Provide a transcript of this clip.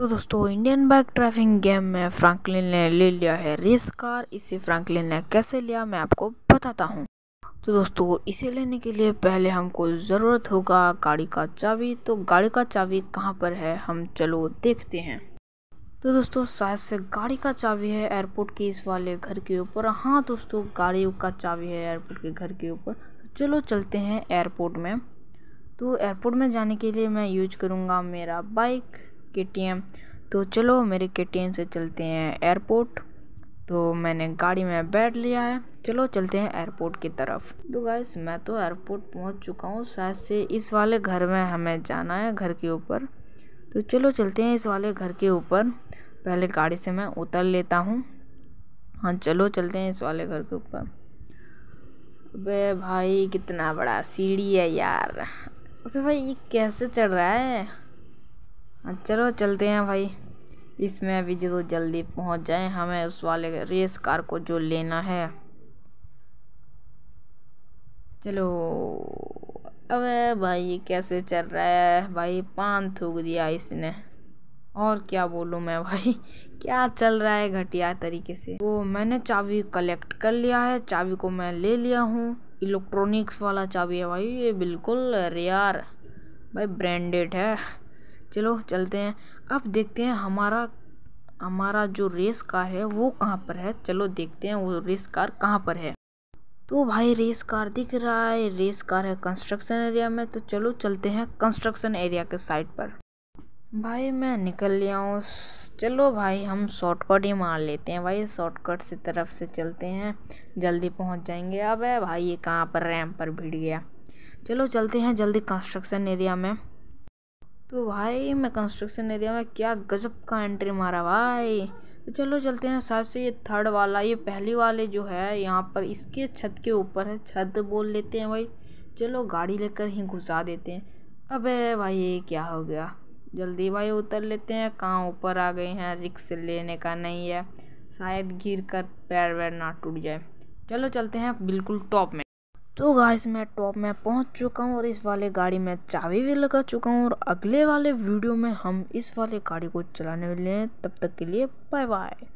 तो दोस्तों Indian bike driving game में फ्रैंकलिन ने ले लिया है रेस कार इसे फ्रैंकलिन ने कैसे लिया मैं आपको बताता हूँ तो दोस्तों इसे लेने के लिए पहले हमको ज़रूरत होगा गाड़ी का चाबी तो गाड़ी का चाबी कहाँ पर है हम चलो देखते हैं तो दोस्तों शायद से गाड़ी का चाबी है एयरपोर्ट के इस वाले घर के ऊपर हाँ दोस्तों गाड़ी का चाबी है एयरपोर्ट के घर के ऊपर तो चलो चलते हैं एयरपोर्ट में तो एयरपोर्ट में जाने के लिए मैं यूज करूँगा मेरा बाइक के तो चलो मेरे के से चलते हैं एयरपोर्ट तो मैंने गाड़ी में बैठ लिया है चलो चलते हैं एयरपोर्ट की तरफ तो गाइस मैं तो एयरपोर्ट पहुंच चुका हूं शायद से इस वाले घर में हमें जाना है घर के ऊपर तो चलो चलते हैं इस वाले घर के ऊपर पहले गाड़ी से मैं उतर लेता हूं हाँ चलो चलते हैं इस वाले घर के ऊपर अबे भाई कितना बड़ा सीढ़ी है यार अरे भाई ये कैसे चढ़ रहा है हाँ, चलो चलते हैं भाई इसमें अभी जो जल्दी पहुंच जाए हमें उस वाले रेस कार को जो लेना है चलो अबे भाई कैसे चल रहा है भाई पान थूक दिया इसने और क्या बोलूँ मैं भाई क्या चल रहा है घटिया तरीके से वो मैंने चाबी कलेक्ट कर लिया है चाबी को मैं ले लिया हूँ इलेक्ट्रॉनिक्स वाला चाबी है भाई ये बिल्कुल रेयर भाई ब्रांडेड है चलो चलते हैं अब देखते हैं हमारा हमारा जो रेस कार है वो कहाँ पर है चलो देखते हैं वो रेस कार कहाँ पर है तो भाई रेस कार दिख रहा है रेस कार है कंस्ट्रक्शन एरिया में तो चलो चलते हैं कंस्ट्रक्शन एरिया के साइड पर भाई मैं निकल लिया हूँ चलो भाई हम शॉर्टकट ही मार लेते हैं भाई शॉर्टकट से तरफ से चलते हैं जल्दी पहुँच जाएंगे अब भाई ये कहाँ पर रैम पर भिड़ गया चलो चलते हैं जल्दी कंस्ट्रक्शन एरिया में तो भाई मैं कंस्ट्रक्शन एरिया में क्या गजब का एंट्री मारा भाई तो चलो चलते हैं साथ से ये थर्ड वाला ये पहली वाले जो है यहाँ पर इसके छत के ऊपर है छत बोल लेते हैं भाई चलो गाड़ी लेकर ही घुसा देते हैं अबे भाई ये क्या हो गया जल्दी भाई उतर लेते हैं कहाँ ऊपर आ गए हैं रिक्स लेने का नहीं है शायद गिर कर पैर वैर ना टूट जाए चलो चलते हैं बिल्कुल टॉप में तो गाइस मैं टॉप में पहुंच चुका हूं और इस वाले गाड़ी में चाबी भी लगा चुका हूं और अगले वाले वीडियो में हम इस वाले गाड़ी को चलाने वाले हैं तब तक के लिए बाय बाय